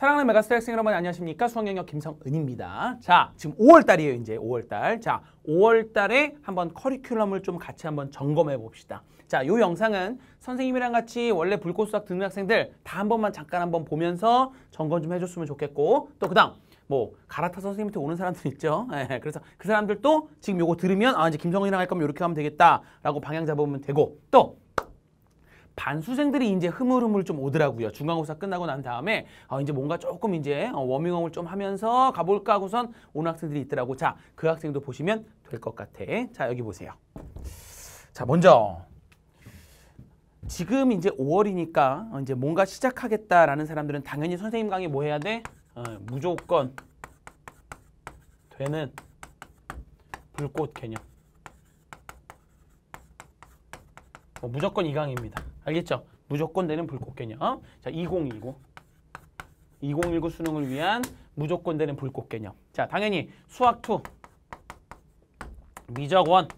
사랑하는 메가스터 학생 여러분 안녕하십니까? 수학영역 김성은입니다. 자, 지금 5월달이에요, 이제 5월달. 자, 5월달에 한번 커리큘럼을 좀 같이 한번 점검해 봅시다. 자, 요 영상은 선생님이랑 같이 원래 불꽃수학 듣는 학생들 다 한번만 잠깐 한번 보면서 점검 좀 해줬으면 좋겠고 또 그다음 뭐 갈아타 선생님한테 오는 사람들 있죠. 네, 그래서 그 사람들도 지금 요거 들으면 아 이제 김성은이랑 할 거면 이렇게 하면 되겠다라고 방향 잡으면 되고 또 반수생들이 이제 흐물흐물 좀 오더라고요. 중간고사 끝나고 난 다음에 어, 이제 뭔가 조금 이제 어, 워밍업을 좀 하면서 가볼까 하고선 온 학생들이 있더라고. 자, 그 학생도 보시면 될 것 같아. 자, 여기 보세요. 자, 먼저 지금 이제 5월이니까 어, 이제 뭔가 시작하겠다라는 사람들은 당연히 선생님 강의 뭐 해야 돼? 어, 무조건 되는 불꽃 개념. 어, 무조건 이 강의입니다. 알겠죠? 무조건 되는 불꽃개념. 어? 자, 2029. 2019 수능을 위한 무조건 되는 불꽃 개념. 자, 당연히 수학 2, 미적 1,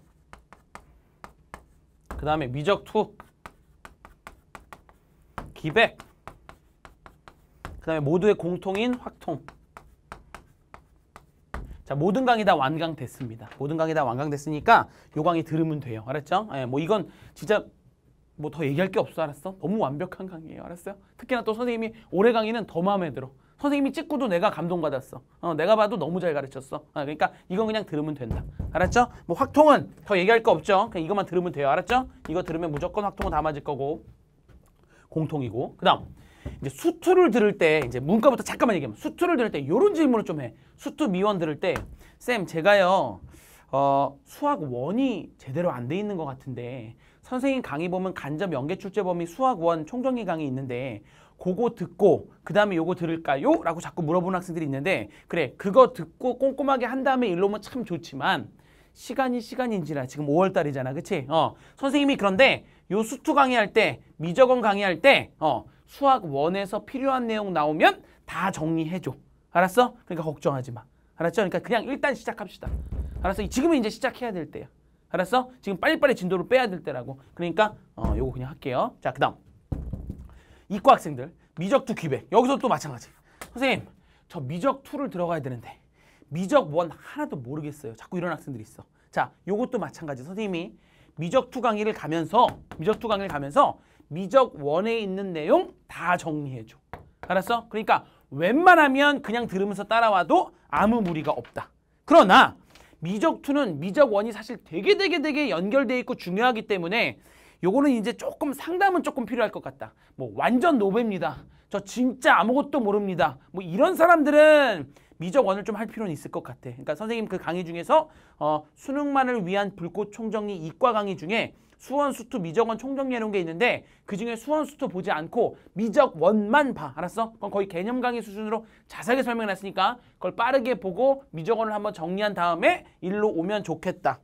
그 다음에 미적 2, 기백, 그 다음에 모두의 공통인 확통. 자, 모든 강의다 완강됐습니다. 모든 강의다 완강됐으니까 요 강의 들으면 돼요. 알았죠? 예, 뭐 이건 진짜 뭐더 얘기할 게 없어 알았어? 너무 완벽한 강의예요 알았어요? 특히나 또 선생님이 올해 강의는 더 마음에 들어 선생님이 찍고도 내가 감동받았어 어, 내가 봐도 너무 잘 가르쳤어 어, 그러니까 이건 그냥 들으면 된다 알았죠? 뭐 확통은 더 얘기할 거 없죠 그냥 이것만 들으면 돼요 알았죠? 이거 들으면 무조건 확통은 다 맞을 거고 공통이고 그 다음 이제 수투를 들을 때 이제 문과부터 잠깐만 얘기하면 수투를 들을 때 이런 질문을 좀해 수투 미원 들을 때 쌤 제가요 어, 수학 원이 제대로 안 돼 있는 것 같은데 선생님 강의 보면 간접 연계 출제 범위 수학 원 총정리 강의 있는데 그거 듣고 그 다음에 요거 들을까요? 라고 자꾸 물어보는 학생들이 있는데 그래 그거 듣고 꼼꼼하게 한 다음에 일로 오면 참 좋지만 시간이 시간인지라 지금 5월달이잖아 그치? 어 선생님이 그런데 요 수투 강의할 때 미적원 강의할 때 어, 수학 원에서 필요한 내용 나오면 다 정리해줘 알았어? 그러니까 걱정하지 마 알았죠? 그러니까 그냥 일단 시작합시다 알았어? 지금은 이제 시작해야 될 때야 알았어? 지금 빨리빨리 진도를 빼야 될 때라고. 그러니까 어, 요거 그냥 할게요. 자, 그 다음. 이과 학생들. 미적투 기백. 여기서 또 마찬가지. 선생님, 저 미적투를 들어가야 되는데 미적 원 하나도 모르겠어요. 자꾸 이런 학생들이 있어. 자, 요것도 마찬가지. 선생님이 미적투 강의를 가면서 미적투 강의를 가면서 미적 원에 있는 내용 다 정리해줘. 알았어? 그러니까 웬만하면 그냥 들으면서 따라와도 아무 무리가 없다. 그러나 미적투는 미적원이 사실 되게 되게 되게 연결돼 있고 중요하기 때문에 요거는 이제 조금 상담은 조금 필요할 것 같다. 뭐 완전 노배입니다. 저 진짜 아무것도 모릅니다. 뭐 이런 사람들은 미적원을 좀 할 필요는 있을 것 같아. 그러니까 선생님 그 강의 중에서 어, 수능만을 위한 불꽃 총정리 이과 강의 중에 수원수투 미적원 총정리해놓은 게 있는데 그중에 수원수투 보지 않고 미적원만 봐. 알았어? 그건 거의 개념 강의 수준으로 자세하게 설명해놨으니까 그걸 빠르게 보고 미적원을 한번 정리한 다음에 일로 오면 좋겠다.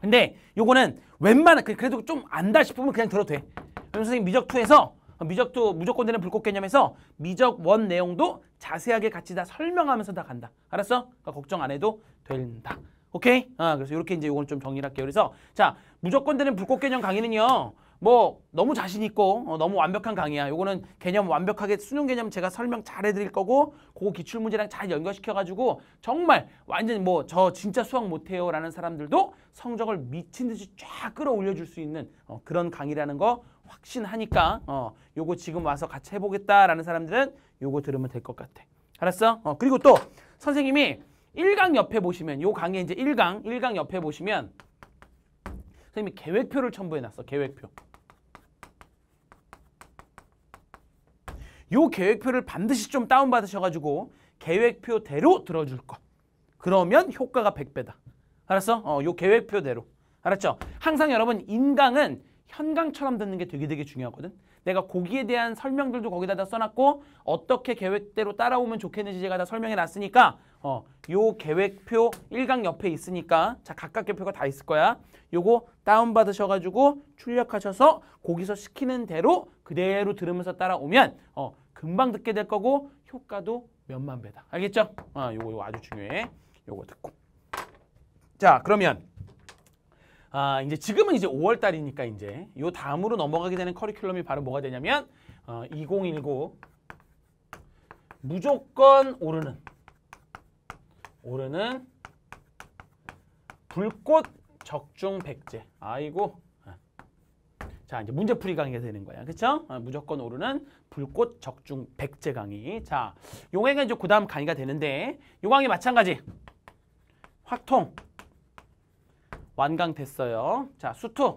근데 요거는 웬만한 그, 그래도 좀 안다 싶으면 그냥 들어도 돼. 그럼 선생님 미적투에서 미적투 무조건 되는 불꽃 개념에서 미적 원 내용도 자세하게 같이 다 설명하면서 다 간다. 알았어? 그러니까 걱정 안 해도 된다. 오케이? 아, 그래서 이렇게 이제 이건 좀 정리를 할게요. 그래서 자, 무조건 되는 불꽃 개념 강의는요. 뭐 너무 자신 있고 어, 너무 완벽한 강의야. 요거는 개념 완벽하게 수능 개념 제가 설명 잘 해드릴 거고 그거 기출 문제랑 잘 연결시켜가지고 정말 완전 뭐저 진짜 수학 못해요라는 사람들도 성적을 미친 듯이 쫙 끌어올려줄 수 있는 어, 그런 강의라는 거 확신하니까 어, 요거 지금 와서 같이 해보겠다라는 사람들은 요거 들으면 될 것 같아. 알았어? 어, 그리고 또 선생님이 1강 옆에 보시면 요 강의 이제 1강 1강 옆에 보시면 선생님이 계획표를 첨부해놨어. 계획표. 요 계획표를 반드시 좀 다운받으셔가지고 계획표대로 들어줄 것. 그러면 효과가 100배다. 알았어? 어, 요 계획표대로. 알았죠? 항상 여러분 인강은 현강처럼 듣는 게 되게 되게 중요하거든. 내가 고기에 대한 설명들도 거기다 다 써놨고 어떻게 계획대로 따라오면 좋겠는지 제가 다 설명해 놨으니까 어, 요 계획표 1강 옆에 있으니까 자 각각 계표가 다 있을 거야. 요거 다운받으셔가지고 출력하셔서 거기서 시키는 대로 그대로 들으면서 따라오면 어, 금방 듣게 될 거고 효과도 몇만 배다. 알겠죠? 아, 요거 요거 아주 중요해. 요거 듣고. 자, 그러면 아, 이제 지금은 이제 5월 달이니까 이제 요 다음으로 넘어가게 되는 커리큘럼이 바로 뭐가 되냐면 어, 2019 무조건 오르는 오르는 불꽃 적중 백제. 아이고. 아. 자, 이제 문제풀이 강의가 되는 거야. 그쵸? 아, 무조건 오르는 불꽃 적중 백제 강의. 자, 용액은 이제 그 다음 강의가 되는데, 요 강의 마찬가지. 확통. 완강됐어요. 자, 수투.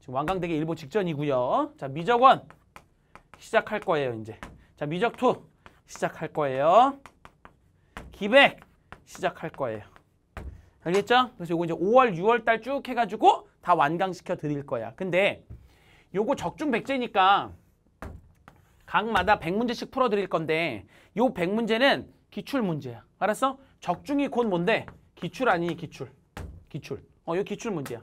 지금 완강되기 일보 직전이고요. 자, 미적원 시작할 거예요, 이제. 자, 미적투 시작할 거예요. 기백 시작할 거예요. 알겠죠? 그래서 이거 이제 5월, 6월 달 쭉 해가지고 다 완강시켜 드릴 거야. 근데 요거 적중백제니까 각마다 100문제씩 풀어 드릴 건데 요 100문제는 기출 문제야. 알았어? 적중이 곧 뭔데? 기출 아니 기출. 기출. 어, 이 기출 문제야.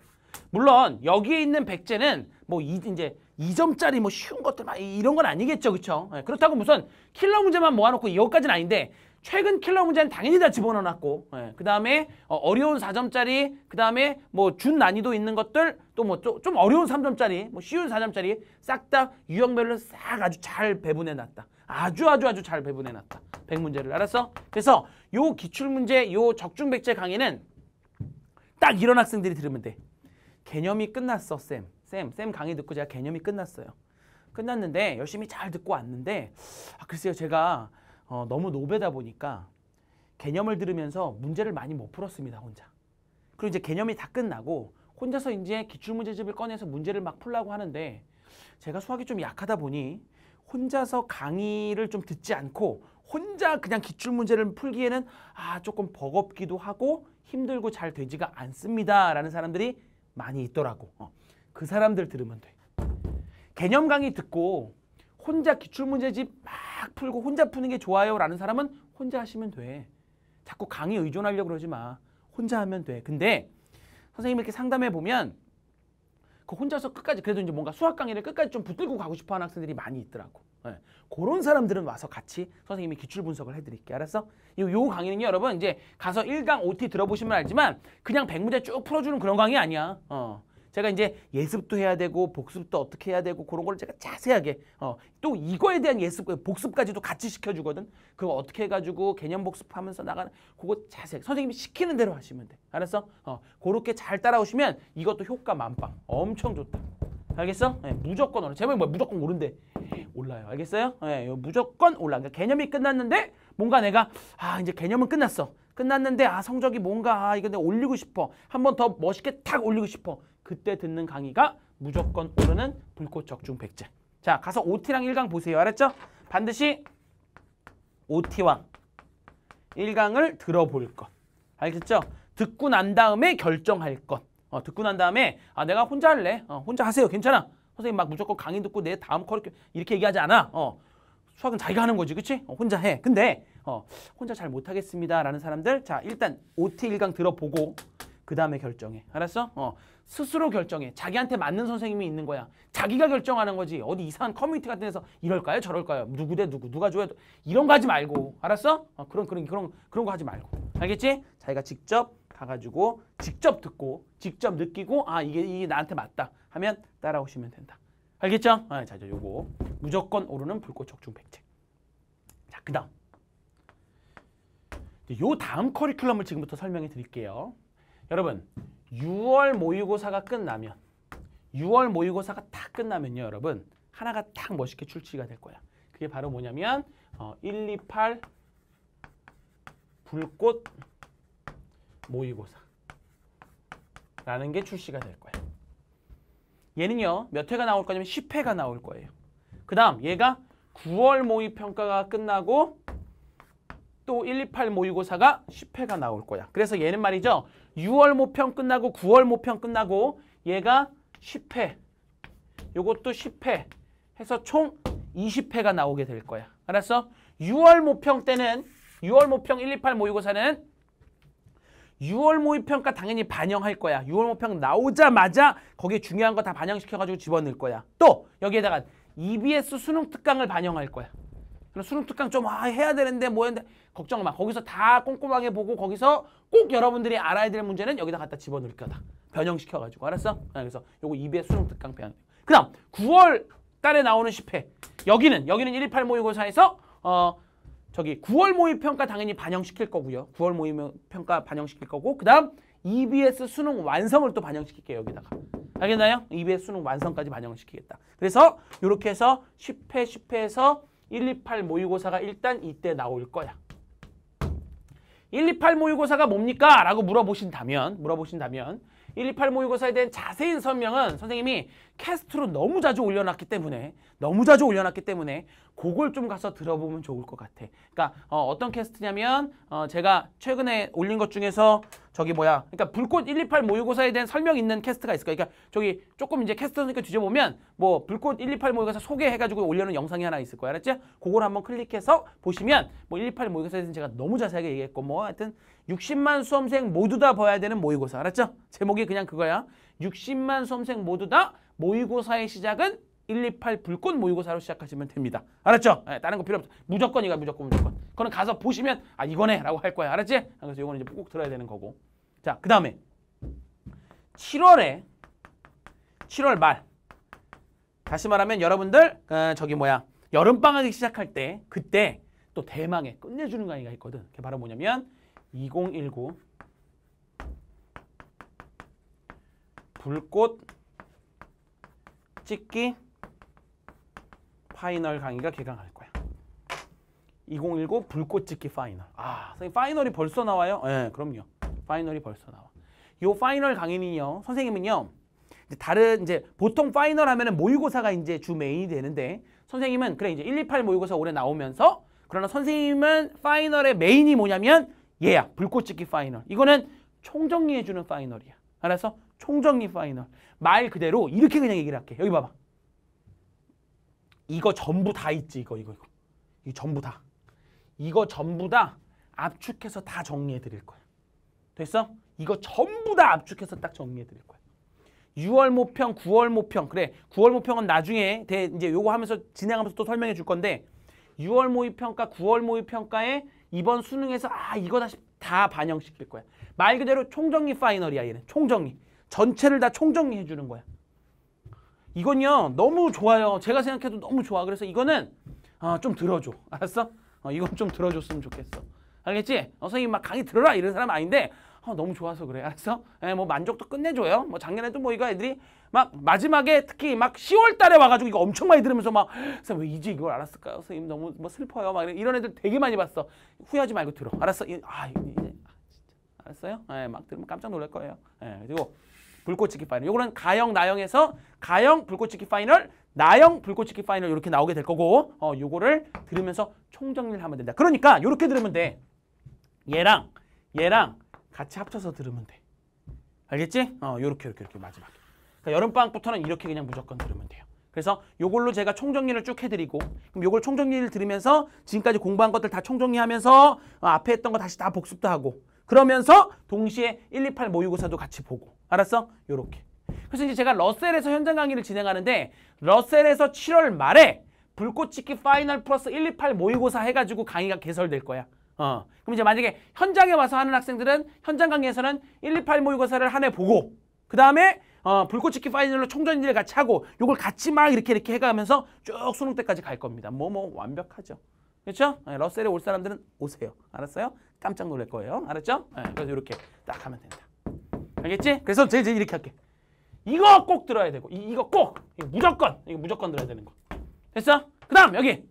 물론 여기에 있는 백제는 뭐 이, 이제 이점짜리뭐 쉬운 것들 막 이런 건 아니겠죠. 그렇죠? 그렇다고 무슨 킬러 문제만 모아놓고 이것까지는 아닌데 최근 킬러 문제는 당연히 다 집어넣어놨고 예. 그다음에 어, 려운 4점짜리 그다음에 뭐 준 난이도 있는 것들 또 뭐 좀 어려운 3점짜리 뭐 쉬운 4점짜리 싹 다 유형별로 싹 아주 잘 배분해놨다. 아주 아주 아주 잘 배분해놨다. 100문제를 알았어? 그래서 요 기출문제 요 적중백제 강의는 딱 이런 학생들이 들으면 돼. 개념이 끝났어, 쌤. 쌤, 쌤 강의 듣고 제가 개념이 끝났어요. 끝났는데 열심히 잘 듣고 왔는데 아, 글쎄요, 제가 어, 너무 노베다 보니까 개념을 들으면서 문제를 많이 못 풀었습니다, 혼자. 그리고 이제 개념이 다 끝나고 혼자서 이제 기출문제집을 꺼내서 문제를 막 풀라고 하는데 제가 수학이 좀 약하다 보니 혼자서 강의를 좀 듣지 않고 혼자 그냥 기출문제를 풀기에는 아 조금 버겁기도 하고 힘들고 잘 되지가 않습니다. 라는 사람들이 많이 있더라고. 어. 그 사람들 들으면 돼. 개념 강의 듣고 혼자 기출문제집 막 풀고 혼자 푸는 게 좋아요. 라는 사람은 혼자 하시면 돼. 자꾸 강의 의존하려고 그러지 마. 혼자 하면 돼. 근데 선생님 이렇게 상담해 보면 그 혼자서 끝까지 그래도 이제 뭔가 수학 강의를 끝까지 좀 붙들고 가고 싶어 하는 학생들이 많이 있더라고. 예. 그런 사람들은 와서 같이 선생님이 기출 분석을 해드릴게요. 알았어? 요, 요 강의는 여러분 이제 가서 1강 OT 들어보시면 알지만 그냥 백문제쭉 풀어주는 그런 강의 아니야. 어. 제가 이제 예습도 해야 되고 복습도 어떻게 해야 되고 그런 걸 제가 자세하게 어, 또 이거에 대한 예습, 복습까지도 같이 시켜주거든. 그거 어떻게 해가지고 개념 복습하면서 나가는 그거 자세 선생님이 시키는 대로 하시면 돼. 알았어? 어, 그렇게 잘 따라오시면 이것도 효과 만빵. 엄청 좋다. 알겠어? 네, 무조건 오른. 제목이 뭐야? 무조건 오른데 올라요. 알겠어요? 네, 무조건 올라. 그러니까 개념이 끝났는데 뭔가 내가 아 이제 개념은 끝났어. 끝났는데 아 성적이 뭔가 아, 이거 내가 올리고 싶어 한 번 더 멋있게 탁 올리고 싶어 그때 듣는 강의가 무조건 오르는 불꽃 적중 백제 자 가서 OT랑 1강 보세요 알았죠? 반드시 OT와 1강을 들어볼 것 알겠죠? 듣고 난 다음에 결정할 것 어, 듣고 난 다음에 아 내가 혼자 할래 어, 혼자 하세요 괜찮아 선생님 막 무조건 강의 듣고 내 다음 커리큘 이렇게 얘기하지 않아 어. 수학은 자기가 하는 거지, 그치? 어, 혼자 해. 근데 어, 혼자 잘 못하겠습니다라는 사람들 자 일단 OT 일강 들어보고 그 다음에 결정해. 알았어? 어, 스스로 결정해. 자기한테 맞는 선생님이 있는 거야. 자기가 결정하는 거지. 어디 이상한 커뮤니티 같은 데서 이럴까요? 저럴까요? 누구 대 누구? 누가 줘야 돼? 이런 거 하지 말고. 알았어? 어, 그런 그런 그런 그런 거 하지 말고. 알겠지? 자기가 직접 가가지고 직접 듣고 직접 느끼고 아 이게 이게 나한테 맞다 하면 따라오시면 된다. 알겠죠? 아, 자 이제 요거 무조건 오르는 불꽃 적중 백책. 자, 그 다음. 요 다음 커리큘럼을 지금부터 설명해 드릴게요. 여러분, 6월 모의고사가 끝나면 6월 모의고사가 다 끝나면요, 여러분. 하나가 딱 멋있게 출시가 될 거야. 그게 바로 뭐냐면 어, 1, 2, 8 불꽃 모의고사 라는 게 출시가 될 거야. 얘는요, 몇 회가 나올 거냐면 10회가 나올 거예요. 그 다음 얘가 9월 모의평가가 끝나고 또 1, 2, 8 모의고사가 10회가 나올 거야. 그래서 얘는 말이죠. 6월 모평 끝나고 9월 모평 끝나고 얘가 10회, 요것도 10회 해서 총 20회가 나오게 될 거야. 알았어? 6월 모평 때는 6월 모평 1, 2, 8 모의고사는 6월 모의평가 당연히 반영할 거야. 6월 모평 나오자마자 거기에 중요한 거 다 반영시켜가지고 집어넣을 거야. 또 여기에다가 EBS 수능 특강을 반영할 거야. 그럼 수능 특강 좀 아, 해야 되는데 뭐 했는데 걱정 마. 거기서 다 꼼꼼하게 보고 거기서 꼭 여러분들이 알아야 될 문제는 여기다 갖다 집어넣을 거다. 변형시켜 가지고 알았어? 아, 그래서 요거 EBS 수능 특강 배양. 그다음 9월 달에 나오는 10회. 여기는 여기는 128 모의고사에서 어 저기 9월 모의평가 당연히 반영시킬 거고요. 9월 모의평가 반영시킬 거고 그다음 EBS 수능 완성을 또 반영시킬게요. 여기다가. 알겠나요? 2배 수능 완성까지 반영시키겠다. 그래서 이렇게 해서 10회, 10회에서 1, 2, 8 모의고사가 일단 이때 나올 거야. 1, 2, 8 모의고사가 뭡니까? 라고 물어보신다면, 물어보신다면 128 모의고사에 대한 자세한 설명은 선생님이 캐스트로 너무 자주 올려놨기 때문에 너무 자주 올려놨기 때문에 그걸 좀 가서 들어보면 좋을 것 같아. 그러니까 어, 어떤 캐스트냐면 어, 제가 최근에 올린 것 중에서 저기 뭐야 그러니까 불꽃 128 모의고사에 대한 설명 있는 캐스트가 있을 거야. 그러니까 저기 조금 이제 캐스트니까 뒤져보면 뭐 불꽃 128 모의고사 소개해가지고 올려놓은 영상이 하나 있을 거야. 알았지? 그걸 한번 클릭해서 보시면 뭐 128 모의고사에 대해서 제가 너무 자세하게 얘기했고 뭐 하여튼 60만 수험생 모두 다 봐야 되는 모의고사 알았죠? 제목이 그냥 그거야. 60만 수험생 모두 다 모의고사의 시작은 128 불꽃 모의고사로 시작하시면 됩니다. 알았죠? 네, 다른 거 필요 없어. 무조건 이가 무조건 무조건. 그거는 가서 보시면 아 이거네 라고 할 거야. 알았지? 그래서 이거는 이제 꼭 들어야 되는 거고. 자, 그 다음에 7월에 7월 말 다시 말하면 여러분들 어, 저기 뭐야 여름방학이 시작할 때 그때 또 대망의 끝내주는 강의가 있거든. 그게 바로 뭐냐면 2019 불꽃 찍기 파이널 강의가 개강할 거야. 2019 불꽃 찍기 파이널. 아, 선생님 파이널이 벌써 나와요? 예, 네, 그럼요. 파이널이 벌써 나와. 요 파이널 강의는요. 선생님은요. 이제 다른 이제 보통 파이널 하면은 모의고사가 이제 주 메인이 되는데 선생님은 그래 이제 128 모의고사 올해 나오면서 그러나 선생님은 파이널의 메인이 뭐냐면 예약, 불꽃찍기 파이널. 이거는 총정리해주는 파이널이야. 알아서 총정리 파이널. 말 그대로 이렇게 그냥 얘기를 할게. 여기 봐봐. 이거 전부 다 있지. 이거 이거 이거. 이 전부 다. 이거 전부 다 압축해서 다 정리해 드릴 거야. 됐어? 이거 전부 다 압축해서 딱 정리해 드릴 거야. 6월 모평, 9월 모평. 그래. 9월 모평은 나중에 대, 이제 요거 하면서 진행하면서 또 설명해 줄 건데 6월 모의 평가, 9월 모의 평가에 이번 수능에서 아 이거 다시 다 반영시킬 거야. 말 그대로 총정리 파이널이야 얘는. 총정리. 전체를 다 총정리해 주는 거야. 이건요 너무 좋아요. 제가 생각해도 너무 좋아. 그래서 이거는 어, 좀 들어줘. 알았어? 어, 이건 좀 들어줬으면 좋겠어. 알겠지? 어, 선생님 막 강의 들어라 이런 사람 아닌데 어, 너무 좋아서 그래. 알았어? 예, 뭐 만족도 끝내줘요. 뭐 작년에도 뭐 이거 애들이 막 마지막에 특히 막 10월 달에 와가지고 이거 엄청 많이 들으면서 막 선생님 왜 이제 이걸 알았을까요? 선생님 너무 뭐 슬퍼요. 막 이런 애들 되게 많이 봤어. 후회하지 말고 들어. 알았어? 아, 이제 아, 알았어요? 예, 막 들으면 깜짝 놀랄 거예요. 예, 그리고 불꽃치기 파이널. 요거는 가영나영에서가영 불꽃치기 파이널, 나영 불꽃치기 파이널 이렇게 나오게 될 거고 어, 요거를 들으면서 총정리를 하면 된다. 그러니까 요렇게 들으면 돼. 얘랑 얘랑 같이 합쳐서 들으면 돼. 알겠지? 어, 요렇게 요렇게 요렇게 마지막에. 그러니까 여름방학부터는 이렇게 그냥 무조건 들으면 돼요. 그래서 요걸로 제가 총정리를 쭉 해드리고 그럼 요걸 총정리를 들으면서 지금까지 공부한 것들 다 총정리하면서 어, 앞에 했던 거 다시 다 복습도 하고 그러면서 동시에 1, 2, 8 모의고사도 같이 보고 알았어? 요렇게 그래서 이제 제가 러셀에서 현장 강의를 진행하는데 러셀에서 7월 말에 불꽃치기 파이널 플러스 1, 2, 8 모의고사 해가지고 강의가 개설될 거야 어. 그럼 이제 만약에 현장에 와서 하는 학생들은 현장 강의에서는 1, 2, 8 모의고사를 한 해 보고 그 다음에 어, 불꽃찍기 파이널로 총전인지를 같이 하고 이걸 같이 막 이렇게 이렇게 해가면서 쭉 수능 때까지 갈 겁니다. 뭐뭐 뭐 완벽하죠. 그렇죠? 예, 러셀에 올 사람들은 오세요. 알았어요? 깜짝 놀랄 거예요. 알았죠? 네, 그래서 이렇게 딱 하면 된다. 알겠지? 그래서 제일 제일 이렇게 할게. 이거 꼭 들어야 되고 이, 이거 꼭! 이거 무조건! 이거 무조건 들어야 되는 거. 됐어? 그 다음 여기!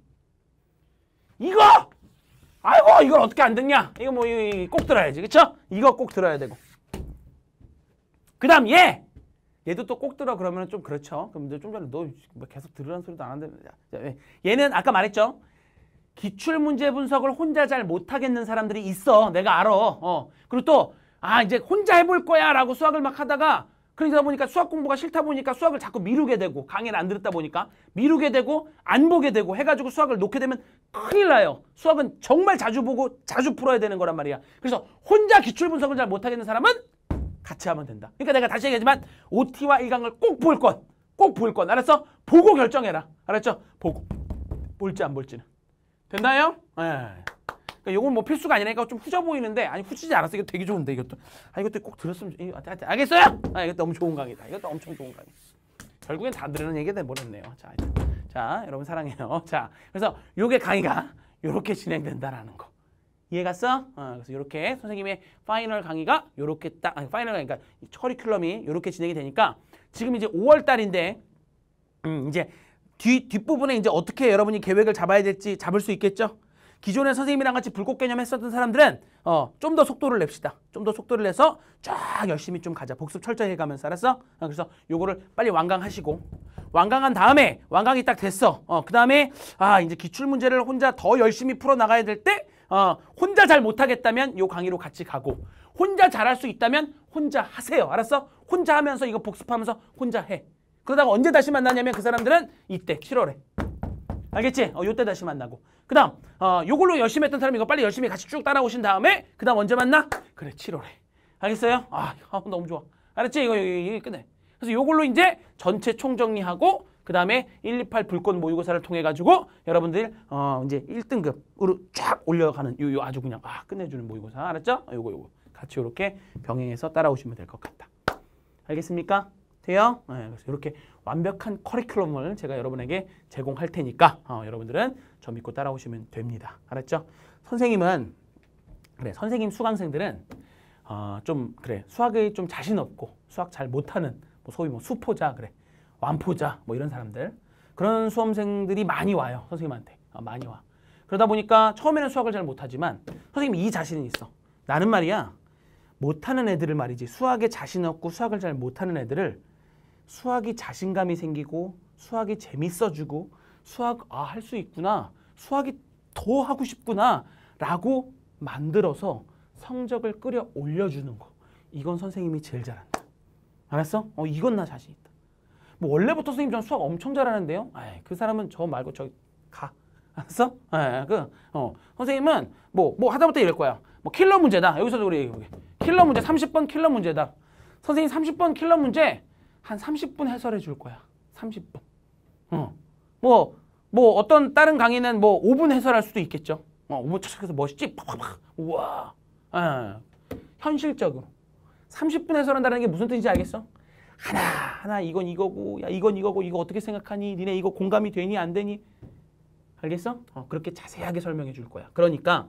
이거! 아이고 이걸 어떻게 안 듣냐 이거 뭐 꼭 들어야지 그쵸? 이거 꼭 들어야 되고 그 다음 얘 얘도 또 꼭 들어 그러면 좀 그렇죠 그럼 이제 좀 전에 너 뭐 계속 들으라는 소리도 안 하는데 얘는 아까 말했죠 기출문제 분석을 혼자 잘 못하겠는 사람들이 있어 내가 알아 어. 그리고 또 아 이제 혼자 해볼 거야 라고 수학을 막 하다가 그러다 보니까 수학 공부가 싫다 보니까 수학을 자꾸 미루게 되고 강의를 안 들었다 보니까 미루게 되고 안 보게 되고 해가지고 수학을 놓게 되면 큰일 나요. 수학은 정말 자주 보고 자주 풀어야 되는 거란 말이야. 그래서 혼자 기출 분석을 잘 못하겠는 사람은 같이 하면 된다. 그러니까 내가 다시 얘기하지만 OT와 일강을 꼭 볼 건, 꼭 볼 건. 알았어? 보고 결정해라. 알았죠? 보고. 볼지 안 볼지는. 됐나요? 예. 네. 그러니까 이건뭐 필수가 아니라니까 좀 후져 보이는데 아니 후지지 않았어. 이거 되게 좋은데 이것도. 아 이것도 꼭 들었으면 이거 알겠어요? 아 이것도 너무 좋은 강의다. 이것도 엄청 좋은 강의. 결국엔 다 들으는 얘기가 돼버렸네요. 자, 자 여러분 사랑해요. 자 그래서 요게 강의가 요렇게 진행된다라는 거. 이해갔어? 어, 그래서 이렇게 선생님의 파이널 강의가 이렇게 딱 아니 파이널 강의니까 그러니까 커리큘럼이 이렇게 진행이 되니까 지금 이제 5월 달인데 음, 이제 뒤 뒷부분에 이제 어떻게 여러분이 계획을 잡아야 될지 잡을 수 있겠죠? 기존에 선생님이랑 같이 불꽃 개념 했었던 사람들은 어, 좀 더 속도를 냅시다. 좀 더 속도를 내서 쫙 열심히 좀 가자. 복습 철저히 해가면서 알았어? 어, 그래서 요거를 빨리 완강하시고 완강한 다음에 완강이 딱 됐어. 어, 그 다음에 아 이제 기출 문제를 혼자 더 열심히 풀어 나가야 될 때 어, 혼자 잘 못하겠다면 요 강의로 같이 가고 혼자 잘할 수 있다면 혼자 하세요. 알았어? 혼자 하면서 이거 복습하면서 혼자 해. 그러다가 언제 다시 만나냐면 그 사람들은 이때 7월에 알겠지? 어, 요때 다시 만나고. 그 다음, 어, 요걸로 열심히 했던 사람 이거 빨리 열심히 같이 쭉 따라오신 다음에, 그 다음 언제 만나? 그래, 7월에. 알겠어요? 아, 아, 너무 좋아. 알았지? 이거, 이거, 이거 끝내. 그래서 요걸로 이제 전체 총정리하고, 그 다음에 128 불꽃 모의고사를 통해가지고 여러분들, 어, 이제 1등급으로 쫙 올려가는 요, 요 아주 그냥, 아, 끝내주는 모의고사. 알았죠? 어, 요거, 요거. 같이 요렇게 병행해서 따라오시면 될 것 같다. 알겠습니까? 돼요? 네, 그래서 이렇게 완벽한 커리큘럼을 제가 여러분에게 제공할 테니까 어, 여러분들은 저 믿고 따라오시면 됩니다. 알았죠? 선생님은 그래 선생님 수강생들은 어, 좀 그래 수학에 좀 자신 없고 수학 잘 못하는 뭐 소위 뭐 수포자 그래 완포자 뭐 이런 사람들 그런 수험생들이 많이 와요 선생님한테 어, 많이 와 그러다 보니까 처음에는 수학을 잘 못하지만 선생님 이 자신은 있어 나는 말이야 못하는 애들을 말이지 수학에 자신 없고 수학을 잘 못하는 애들을 수학이 자신감이 생기고 수학이 재밌어지고 수학 아 할 수 있구나 수학이 더 하고 싶구나 라고 만들어서 성적을 끌어 올려주는 거 이건 선생님이 제일 잘한다 알았어? 어 이건 나 자신 있다 뭐 원래부터 선생님 전 수학 엄청 잘하는데요 아그 사람은 저 말고 저기 가 알았어? 아그 예, 어. 선생님은 뭐뭐 뭐 하다못해 이럴 거야 뭐 킬러 문제다 여기서도 우리 킬러 문제 30번 킬러 문제다 선생님 30번 킬러 문제 한 30분 해설해 줄 거야. 30분. 어. 뭐, 뭐 어떤 다른 강의는 뭐 5분 해설할 수도 있겠죠. 어, 5분 착착해서 멋있지? 팍팍팍. 우와. 어. 현실적으로. 30분 해설한다는 게 무슨 뜻인지 알겠어? 하나, 하나 이건 이거고, 야 이건 이거고, 이거 어떻게 생각하니? 니네 이거 공감이 되니? 안 되니? 알겠어? 어, 그렇게 자세하게 설명해 줄 거야. 그러니까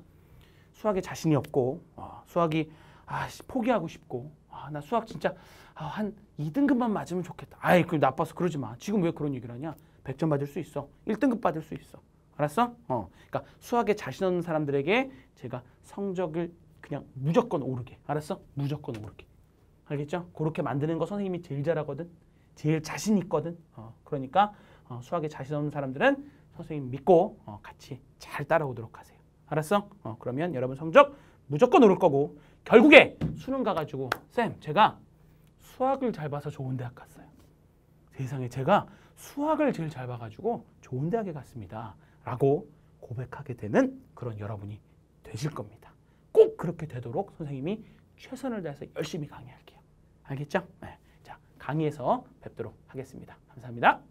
수학에 자신이 없고 어, 수학이 아, 포기하고 싶고 아, 나 수학 진짜 아, 한 2등급만 맞으면 좋겠다. 아이, 그 나빠서 그러지 마. 지금 왜 그런 얘기를 하냐? 100점 받을 수 있어. 1등급 받을 수 있어. 알았어? 어. 그러니까 수학에 자신 없는 사람들에게 제가 성적을 그냥 무조건 오르게. 알았어? 무조건 오르게. 알겠죠? 그렇게 만드는 거 선생님이 제일 잘하거든. 제일 자신 있거든. 어. 그러니까 어, 수학에 자신 없는 사람들은 선생님 믿고 어, 같이 잘 따라오도록 하세요. 알았어? 어, 그러면 여러분 성적 무조건 오를 거고 결국에 수능 가가지고 쌤 제가 수학을 잘 봐서 좋은 대학 갔어요. 세상에 제가 수학을 제일 잘 봐가지고 좋은 대학에 갔습니다. 라고 고백하게 되는 그런 여러분이 되실 겁니다. 꼭 그렇게 되도록 선생님이 최선을 다해서 열심히 강의할게요. 알겠죠? 네. 자, 강의에서 뵙도록 하겠습니다. 감사합니다.